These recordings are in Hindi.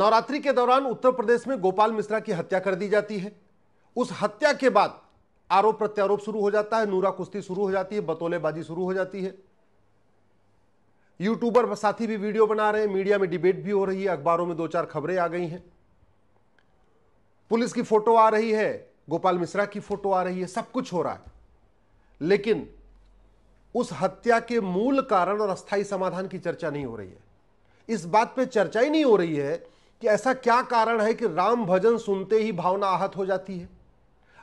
नवरात्रि के दौरान उत्तर प्रदेश में गोपाल मिश्रा की हत्या कर दी जाती है उस हत्या के बाद आरोप प्रत्यारोप शुरू हो जाता है नूरा कुश्ती शुरू हो जाती है बतौलेबाजी शुरू हो जाती है यूट्यूबर साथी भी वीडियो बना रहे हैं मीडिया में डिबेट भी हो रही है अखबारों में दो चार खबरें आ गई हैं पुलिस की फोटो आ रही है गोपाल मिश्रा की फोटो आ रही है सब कुछ हो रहा है लेकिन उस हत्या के मूल कारण और अस्थायी समाधान की चर्चा नहीं हो रही है इस बात पे चर्चा ही नहीं हो रही है कि ऐसा क्या कारण है कि राम भजन सुनते ही भावना आहत हो जाती है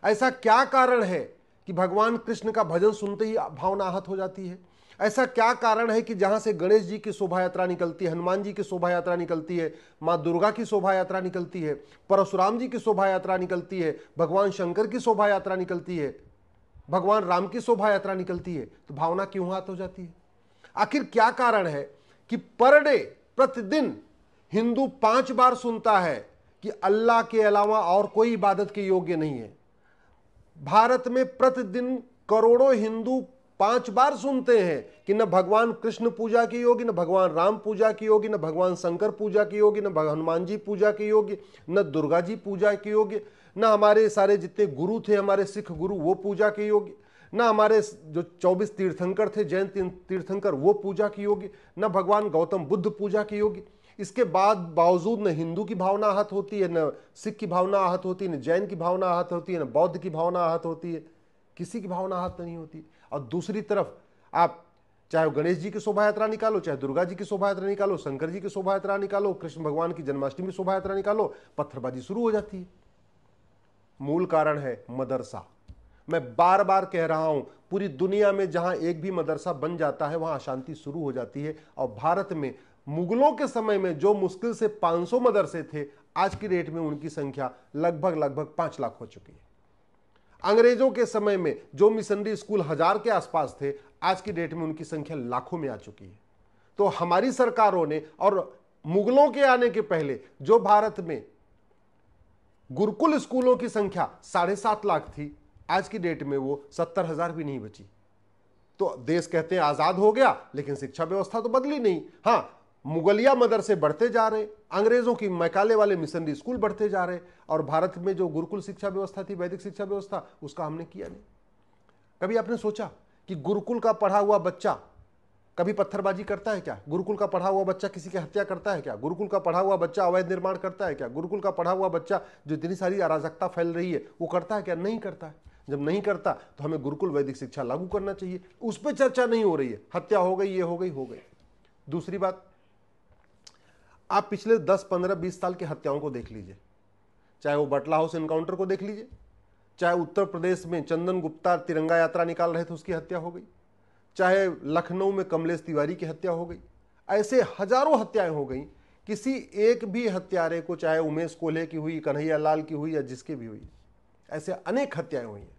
ऐसा क्या कारण है कि भगवान कृष्ण का भजन सुनते ही भावना आहत हो जाती है ऐसा क्या कारण है कि जहाँ से गणेश जी की शोभा यात्रा निकलती है हनुमान जी की शोभा यात्रा निकलती है माँ दुर्गा की शोभा यात्रा निकलती है परशुराम जी की शोभा यात्रा निकलती है भगवान शंकर की शोभा यात्रा निकलती है भगवान राम की शोभा यात्रा निकलती है तो भावना क्यों हाथ हो जाती है आखिर क्या कारण है कि पर डे प्रतिदिन हिंदू पांच बार सुनता है कि अल्लाह के अलावा और कोई इबादत के योग्य नहीं है भारत में प्रतिदिन करोड़ों हिंदू पांच बार सुनते हैं कि न भगवान कृष्ण पूजा की योगी न भगवान राम पूजा की योगी न भगवान शंकर पूजा की योगी न हनुमान जी पूजा की योगी न दुर्गा जी पूजा की योग्य न हमारे सारे जितने गुरु थे हमारे सिख गुरु वो पूजा के योग्य न हमारे जो चौबीस तीर्थंकर थे जैन तीर्थंकर वो पूजा की योगी न भगवान गौतम बुद्ध पूजा की योगी इसके बाद बावजूद न हिंदू की भावना आहत होती है न सिख की भावना आहत होती है न जैन की भावना आहत होती है न बौद्ध की भावना आहत होती है किसी की भावना आहत नहीं होती और दूसरी तरफ आप चाहे गणेश जी की शोभा यात्रा निकालो चाहे दुर्गा जी की शोभा यात्रा निकालो शंकर जी की शोभा यात्रा निकालो कृष्ण भगवान की जन्माष्टमी शोभा यात्रा निकालो पत्थरबाजी शुरू हो जाती है मूल कारण है मदरसा मैं बार बार कह रहा हूं पूरी दुनिया में जहां एक भी मदरसा बन जाता है वहां अशांति शुरू हो जाती है और भारत में मुगलों के समय में जो मुश्किल से 500 मदरसे थे आज की डेट में उनकी संख्या लगभग लगभग पांच लाख हो चुकी है अंग्रेजों के समय में जो मिशनरी स्कूल हजार के आसपास थे आज की डेट में उनकी संख्या लाखों में आ चुकी है तो हमारी सरकारों ने और मुगलों के आने के पहले जो भारत में गुरुकुल स्कूलों की संख्या साढ़े सात लाख थी आज की डेट में वो सत्तर हजार भी नहीं बची तो देश कहते हैं आजाद हो गया लेकिन शिक्षा व्यवस्था तो बदली नहीं हाँ मुगलिया मदरसे बढ़ते जा रहे अंग्रेज़ों की मैकाले वाले मिशनरी स्कूल बढ़ते जा रहे और भारत में जो गुरुकुल शिक्षा व्यवस्था थी वैदिक शिक्षा व्यवस्था उसका हमने किया नहीं कभी आपने सोचा कि गुरुकुल का पढ़ा हुआ बच्चा कभी पत्थरबाजी करता है क्या गुरुकुल का पढ़ा हुआ बच्चा किसी की हत्या करता है क्या गुरुकुल का पढ़ा हुआ बच्चा अवैध निर्माण करता है क्या गुरुकुल का पढ़ा हुआ बच्चा जो इतनी सारी अराजकता फैल रही है वो करता है क्या नहीं करता है जब नहीं करता तो हमें गुरुकुल वैदिक शिक्षा लागू करना चाहिए उस पर चर्चा नहीं हो रही है हत्या हो गई ये हो गई हो गई दूसरी बात आप पिछले 10, 15, 20 साल की हत्याओं को देख लीजिए चाहे वो बटला हाउस इनकाउंटर को देख लीजिए चाहे उत्तर प्रदेश में चंदन गुप्ता तिरंगा यात्रा निकाल रहे थे उसकी हत्या हो गई चाहे लखनऊ में कमलेश तिवारी की हत्या हो गई ऐसे हजारों हत्याएं हो गई किसी एक भी हत्यारे को चाहे उमेश कोल्हे की हुई कन्हैया लाल की हुई या जिसके भी हुई ऐसे अनेक हत्याएं हुई हैं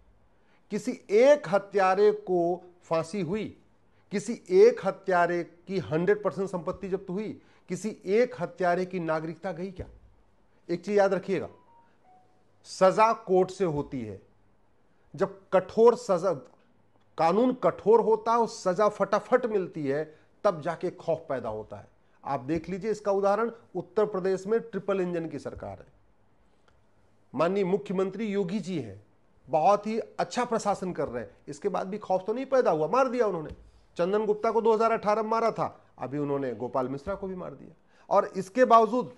किसी एक हत्यारे को फांसी हुई किसी एक हत्यारे की हंड्रेड परसेंट संपत्ति जब्त हुई किसी एक हत्यारे की नागरिकता गई क्या एक चीज याद रखिएगा सजा कोर्ट से होती है जब कठोर सजा कानून कठोर होता है और सजा फटाफट मिलती है तब जाके खौफ पैदा होता है आप देख लीजिए इसका उदाहरण उत्तर प्रदेश में ट्रिपल इंजन की सरकार है माननीय मुख्यमंत्री योगी जी हैं बहुत ही अच्छा प्रशासन कर रहे हैं इसके बाद भी खौफ तो नहीं पैदा हुआ मार दिया उन्होंने चंदन गुप्ता को 2018 में मारा था अभी उन्होंने गोपाल मिश्रा को भी मार दिया और इसके बावजूद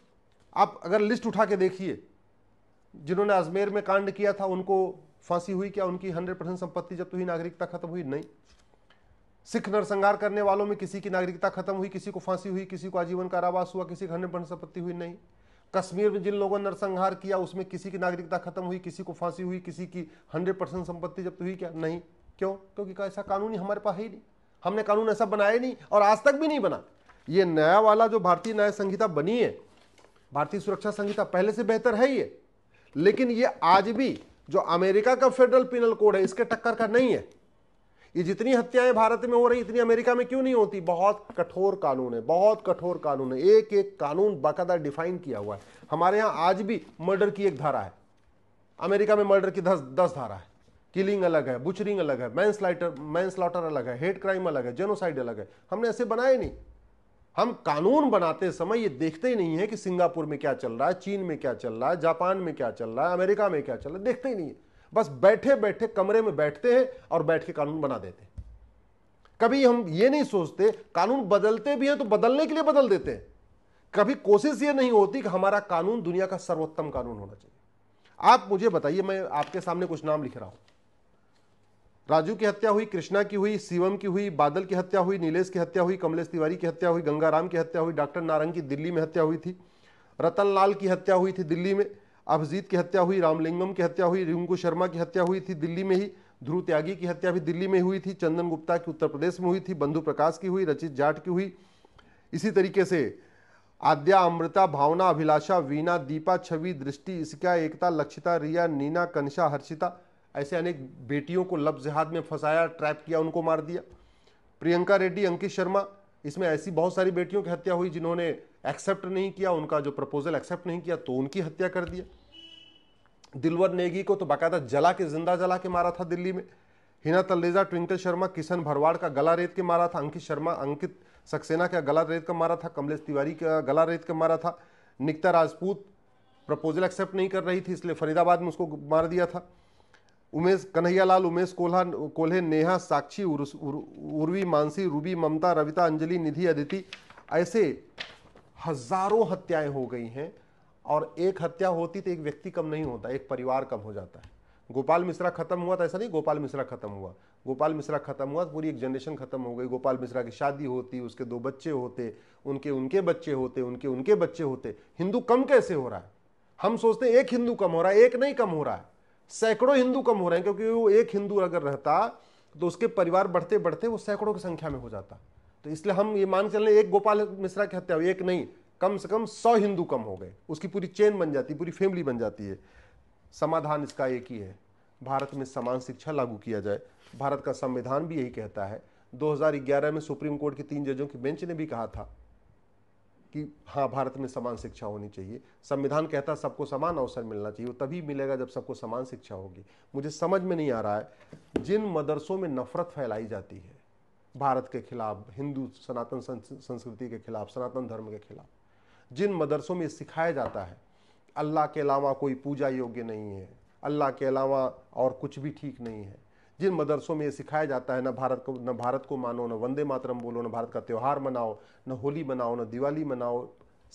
आप अगर लिस्ट उठा के देखिए जिन्होंने अजमेर में कांड किया था उनको फांसी हुई क्या उनकी हंड्रेड परसेंट संपत्ति जब तो हुई नागरिकता खत्म हुई नहीं सिख नरसंहार करने वालों में किसी की नागरिकता खत्म हुई किसी को फांसी हुई किसी को आजीवन कारावास हुआ किसी की हंड्रेड परसेंट संपत्ति हुई नहीं कश्मीर में जिन लोगों ने नरसंहार किया उसमें किसी की नागरिकता खत्म हुई किसी को फांसी हुई किसी की हंड्रेड परसेंट संपत्ति जब्त तो हुई क्या नहीं क्यों क्योंकि ऐसा कानून ही हमारे पास है ही नहीं हमने कानून ऐसा बनाया नहीं और आज तक भी नहीं बना ये नया वाला जो भारतीय न्याय संहिता बनी है भारतीय सुरक्षा संहिता पहले से बेहतर है ये लेकिन ये आज भी जो अमेरिका का फेडरल पिनल कोड है इसके टक्कर का नहीं है ये जितनी हत्याएं भारत में हो रही इतनी अमेरिका में क्यों नहीं होती बहुत कठोर कानून है बहुत कठोर कानून है एक एक कानून बाकायदा डिफाइन किया हुआ है हमारे यहाँ आज भी मर्डर की एक धारा है अमेरिका में मर्डर की दस दस धारा है किलिंग अलग है बुचरिंग अलग है मैन स्लाइटर मैन स्लॉटर अलग है हेट क्राइम अलग है जेनोसाइड अलग है हमने ऐसे बनाए नहीं हम कानून बनाते समय ये देखते ही नहीं है कि सिंगापुर में क्या चल रहा है चीन में क्या चल रहा है जापान में क्या चल रहा है अमेरिका में क्या चल रहा है देखते ही नहीं है बस बैठे बैठे कमरे में बैठते हैं और बैठ के कानून बना देते हैं कभी हम ये नहीं सोचते कानून बदलते भी हैं तो बदलने के लिए बदल देते हैं कभी कोशिश ये नहीं होती कि हमारा कानून दुनिया का सर्वोत्तम कानून होना चाहिए आप मुझे बताइए मैं आपके सामने कुछ नाम लिख रहा हूं राजू की हत्या हुई कृष्णा की हुई शिवम की हुई बादल की हत्या हुई नीलेश की हत्या हुई कमलेश तिवारी की हत्या हुई गंगाराम की हत्या हुई डॉक्टर नारंग की दिल्ली में हत्या हुई थी रतन लाल की हत्या हुई थी दिल्ली में अभिजीत की हत्या हुई रामलिंगम की हत्या हुई रिंकू शर्मा की हत्या हुई थी दिल्ली में ही ध्रुव त्यागी की हत्या भी दिल्ली में हुई थी चंदन गुप्ता की उत्तर प्रदेश में हुई थी बंधु प्रकाश की हुई रचित जाट की हुई इसी तरीके से आद्या अमृता भावना अभिलाषा वीना दीपा छवि दृष्टि इसका एकता लक्षिता रिया नीना कंशा हर्षिता ऐसे अनेक बेटियों को लफ जहाद में फंसाया ट्रैप किया उनको मार दिया प्रियंका रेड्डी अंकित शर्मा इसमें ऐसी बहुत सारी बेटियों की हत्या हुई जिन्होंने एक्सेप्ट नहीं किया उनका जो प्रपोजल एक्सेप्ट नहीं किया तो उनकी हत्या कर दिया दिलवर नेगी को तो बाकायदा जला के जिंदा जला के मारा था दिल्ली में हिना तल्लेजा ट्विंकल शर्मा किशन भरवाड़ का गला रेत के मारा था अंकित शर्मा अंकित सक्सेना का गला रेत का मारा था कमलेश तिवारी का गला रेत का मारा था निकता राजपूत प्रपोजल एक्सेप्ट नहीं कर रही थी इसलिए फरीदाबाद में उसको मार दिया था उमेश कन्हैयालाल उमेश कोल्हा कोल्हे नेहा साक्षी उर्वी उर, मानसी रूबी ममता रविता अंजलि निधि अदिति ऐसे हजारों हत्याएं हो गई हैं और एक हत्या होती तो एक व्यक्ति कम नहीं होता एक परिवार कम हो जाता है गोपाल मिश्रा खत्म हुआ तो ऐसा नहीं गोपाल मिश्रा खत्म हुआ गोपाल मिश्रा खत्म हुआ तो पूरी एक जनरेशन खत्म हो गई गोपाल मिश्रा की शादी होती उसके दो बच्चे होते उनके उनके बच्चे होते उनके उनके बच्चे होते हिंदू कम कैसे हो रहा है हम सोचते हैं एक हिंदू कम हो रहा है एक नहीं कम हो रहा है सैकड़ों हिंदू कम हो रहे हैं क्योंकि वो एक हिंदू अगर रहता तो उसके परिवार बढ़ते बढ़ते वो सैकड़ों की संख्या में हो जाता तो इसलिए हम ये मान चल रहे एक गोपाल मिश्रा की हत्या हुई एक नहीं कम से कम सौ हिंदू कम हो गए उसकी पूरी चेन बन जाती पूरी फैमिली बन जाती है समाधान इसका एक ही है भारत में समान शिक्षा लागू किया जाए भारत का संविधान भी यही कहता है 2011 में सुप्रीम कोर्ट के तीन जजों की बेंच ने भी कहा था कि हाँ भारत में समान शिक्षा होनी चाहिए संविधान कहता है सबको समान अवसर मिलना चाहिए वो तभी मिलेगा जब सबको समान शिक्षा होगी मुझे समझ में नहीं आ रहा है जिन मदरसों में नफरत फैलाई जाती है भारत के खिलाफ हिंदू सनातन संस्कृति के खिलाफ सनातन धर्म के खिलाफ जिन मदरसों में सिखाया जाता है अल्लाह के अलावा कोई पूजा योग्य नहीं है अल्लाह के अलावा और कुछ भी ठीक नहीं है जिन मदरसों में ये सिखाया जाता है न भारत को न भारत को मानो न वंदे मातरम बोलो न भारत का त्यौहार मनाओ न होली मनाओ न दिवाली मनाओ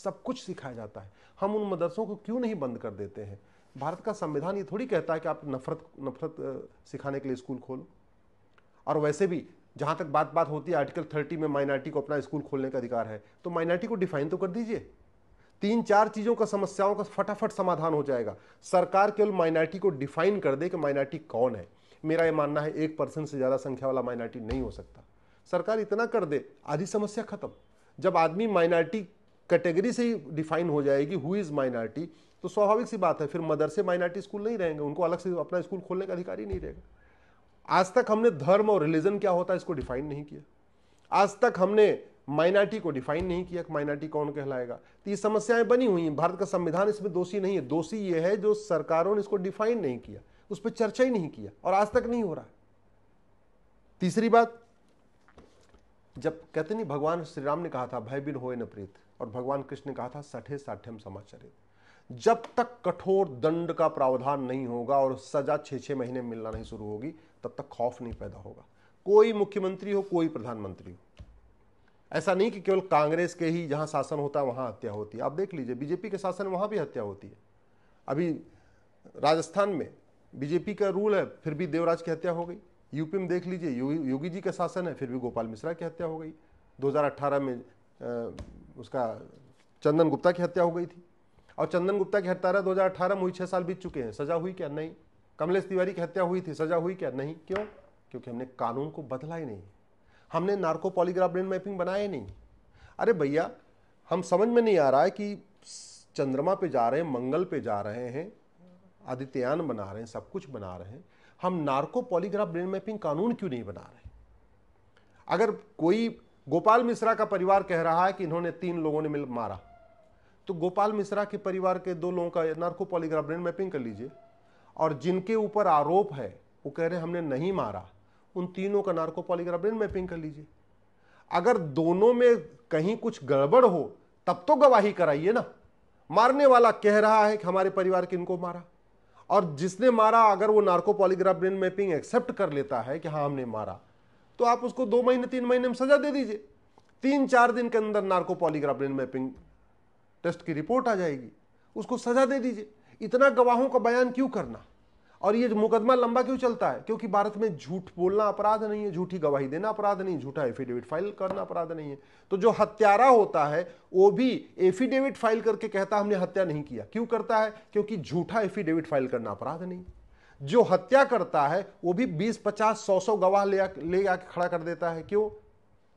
सब कुछ सिखाया जाता है हम उन मदरसों को क्यों नहीं बंद कर देते हैं भारत का संविधान ये थोड़ी कहता है कि आप नफरत नफरत सिखाने के लिए स्कूल खोलो और वैसे भी जहाँ तक बात बात होती है आर्टिकल थर्टी में माइनॉरिटी को अपना स्कूल खोलने का अधिकार है तो माइनॉरिटी को डिफाइन तो कर दीजिए तीन चार चीज़ों का समस्याओं का फटाफट समाधान हो जाएगा सरकार केवल माइनॉरिटी को डिफाइन कर दे कि माइनॉरिटी कौन है मेरा ये मानना है एक परसेंट से ज़्यादा संख्या वाला माइनॉरिटी नहीं हो सकता सरकार इतना कर दे आधी समस्या खत्म जब आदमी माइनॉरिटी कैटेगरी से ही डिफाइन हो जाएगी हु इज़ माइनॉरिटी तो स्वाभाविक सी बात है फिर मदरसे माइनॉरिटी स्कूल नहीं रहेंगे उनको अलग से अपना स्कूल खोलने का अधिकार ही नहीं रहेगा आज तक हमने धर्म और रिलीजन क्या होता है इसको डिफाइन नहीं किया आज तक हमने माइनॉरिटी को डिफाइन नहीं किया कि माइनॉरिटी कौन कहलाएगा तो ये समस्याएं बनी हुई हैं भारत का संविधान इसमें दोषी नहीं है दोषी ये है जो सरकारों ने इसको डिफाइन नहीं किया उस पर चर्चा ही नहीं किया और आज तक नहीं हो रहा तीसरी बात जब कहते नहीं भगवान श्री राम ने कहा था भय बिन होए न प्रीत और भगवान कृष्ण ने कहा था सठे साठ्यम समाचारित जब तक कठोर दंड का प्रावधान नहीं होगा और सजा छः छः महीने मिलना नहीं शुरू होगी तब तक खौफ नहीं पैदा होगा कोई मुख्यमंत्री हो कोई प्रधानमंत्री हो ऐसा नहीं कि केवल कांग्रेस के ही जहां शासन होता है वहां हत्या होती है आप देख लीजिए बीजेपी के शासन वहां भी हत्या होती है अभी राजस्थान में बीजेपी का रूल है फिर भी देवराज की हत्या हो गई यूपी में देख लीजिए योगी जी का शासन है फिर भी गोपाल मिश्रा की हत्या हो गई 2018 में आ, उसका चंदन गुप्ता की हत्या हो गई थी और चंदन गुप्ता की हत्या दो हज़ार में हुई छः साल बीत चुके हैं सजा हुई क्या नहीं कमलेश तिवारी की हत्या हुई थी सजा हुई क्या नहीं क्यों क्योंकि हमने कानून को बदला ही नहीं हमने नार्को पॉलीग्राफ ब्रेन मैपिंग बनाया नहीं अरे भैया हम समझ में नहीं आ रहा है कि चंद्रमा पे जा रहे हैं मंगल पे जा रहे हैं आदित्यान बना रहे हैं सब कुछ बना रहे हैं हम नार्को पॉलीग्राफ ब्रेन मैपिंग कानून क्यों नहीं बना रहे अगर कोई गोपाल मिश्रा का परिवार कह रहा है कि इन्होंने तीन लोगों ने मिल मारा तो गोपाल मिश्रा के परिवार के दो लोगों का नार्को पॉलीग्राफ ब्रेन मैपिंग कर लीजिए और जिनके ऊपर आरोप है वो कह रहे हमने नहीं मारा उन तीनों का नार्को पॉलीग्राफ ब्रेन मैपिंग कर लीजिए अगर दोनों में कहीं कुछ गड़बड़ हो तब तो गवाही कराइए ना मारने वाला कह रहा है कि हमारे परिवार किनको मारा और जिसने मारा अगर वो narco polygraph brain mapping accept कर लेता है कि हाँ हमने मारा तो आप उसको दो महीने तीन महीने में सजा दे दीजिए तीन चार दिन के अंदर narco polygraph brain mapping test की रिपोर्ट आ जाएगी उसको सजा दे दीजिए इतना गवाहों का बयान क्यों करना और ये मुकदमा लंबा क्यों चलता है क्योंकि भारत में झूठ बोलना अपराध नहीं है झूठी गवाही देना अपराध नहीं झूठा एफिडेविट फाइल करना अपराध नहीं है तो जो हत्यारा होता है वो भी एफिडेविट फाइल करके कहता हमने हत्या नहीं किया क्यों करता है क्योंकि झूठा एफिडेविट फाइल करना अपराध नहीं जो हत्या करता है वो भी बीस पचास सौ सौ गवाह ले ले आके खड़ा कर देता है क्यों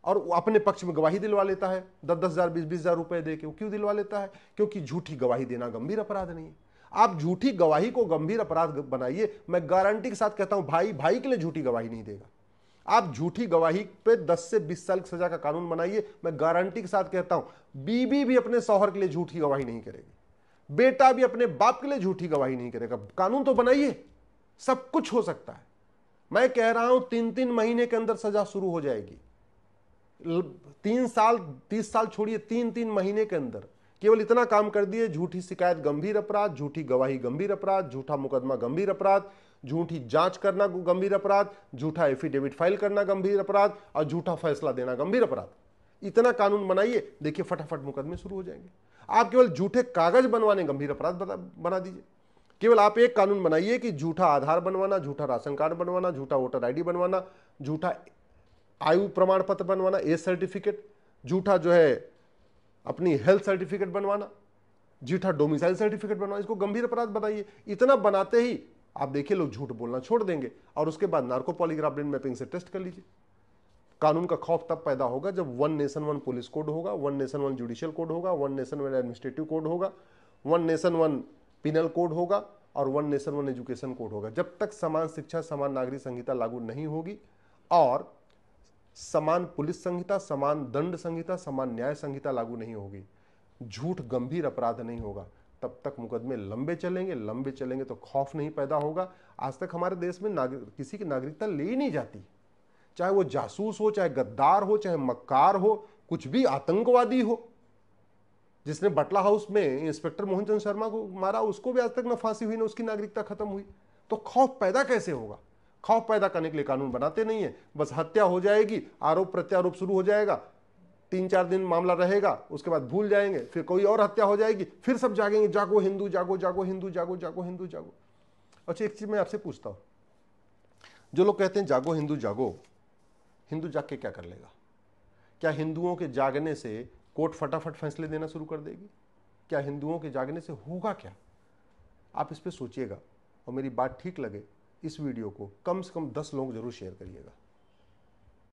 और अपने पक्ष में गवाही दिलवा लेता है दस दस हजार बीस बीस हजार रुपए दे के क्यों दिलवा लेता है क्योंकि झूठी गवाही देना गंभीर अपराध नहीं है आप झूठी गवाही को गंभीर अपराध बनाइए मैं गारंटी के साथ कहता हूं भाई भाई के लिए झूठी गवाही नहीं देगा आप झूठी गवाही पे 10 से 20 साल की सजा का कानून बनाइए मैं गारंटी के साथ कहता हूं बीबी भी अपने शौहर के लिए झूठी गवाही नहीं करेगी बेटा भी अपने बाप के लिए झूठी गवाही नहीं करेगा कानून तो बनाइए सब कुछ हो सकता है मैं कह रहा हूं तीन तीन महीने के अंदर सजा शुरू हो जाएगी तीन साल तीस साल छोड़िए तीन तीन महीने के अंदर केवल इतना काम कर दिए झूठी शिकायत गंभीर अपराध झूठी गवाही गंभीर अपराध झूठा मुकदमा गंभीर अपराध झूठी जांच करना गंभीर अपराध झूठा एफिडेविट फाइल करना गंभीर अपराध और झूठा फैसला देना गंभीर अपराध इतना कानून बनाइए देखिए फटाफट मुकदमे शुरू हो जाएंगे आप केवल झूठे कागज बनवाने गंभीर अपराध बना दीजिए केवल आप एक कानून बनाइए कि झूठा आधार बनवाना झूठा राशन कार्ड बनवाना झूठा वोटर आईडी बनवाना झूठा आयु प्रमाण पत्र बनवाना ए सर्टिफिकेट झूठा जो है अपनी हेल्थ सर्टिफिकेट बनवाना जीठा डोमिसाइल सर्टिफिकेट बनवाना इसको गंभीर अपराध बताइए इतना बनाते ही आप देखिए लोग झूठ बोलना छोड़ देंगे और उसके बाद नार्को पॉलीग्राफ ब्रेन मैपिंग से टेस्ट कर लीजिए कानून का खौफ तब पैदा होगा जब one nation one police code होगा one nation one judicial code होगा one nation one administrative code होगा one nation one penal code होगा और one nation one education code होगा जब तक समान शिक्षा समान नागरिक संहिता लागू नहीं होगी और समान पुलिस संहिता समान दंड संहिता समान न्याय संहिता लागू नहीं होगी झूठ गंभीर अपराध नहीं होगा तब तक मुकदमे लंबे चलेंगे लंबे चलेंगे तो खौफ नहीं पैदा होगा आज तक हमारे देश में नागरिक किसी की नागरिकता ले ही नहीं जाती चाहे वो जासूस हो चाहे गद्दार हो चाहे मक्कार हो कुछ भी आतंकवादी हो जिसने बटला हाउस में इंस्पेक्टर मोहनचंद शर्मा को मारा उसको भी आज तक न फांसी हुई ना उसकी नागरिकता खत्म हुई तो खौफ पैदा कैसे होगा खौफ पैदा करने के लिए कानून बनाते नहीं है बस हत्या हो जाएगी आरोप प्रत्यारोप शुरू हो जाएगा तीन चार दिन मामला रहेगा उसके बाद भूल जाएंगे फिर कोई और हत्या हो जाएगी फिर सब जागेंगे जागो हिंदू जागो जागो हिंदू जागो जागो हिंदू जागो अच्छा एक चीज़ मैं आपसे पूछता हूँ जो लोग कहते हैं जागो हिंदू जागो हिंदू जाग के क्या कर लेगा क्या हिंदुओं के जागने से कोर्ट फटाफट फैसले देना शुरू कर देगी क्या हिंदुओं के जागने से होगा क्या आप इस पर सोचिएगा और मेरी बात ठीक लगे इस वीडियो को कम से कम दस लोग जरूर शेयर करिएगा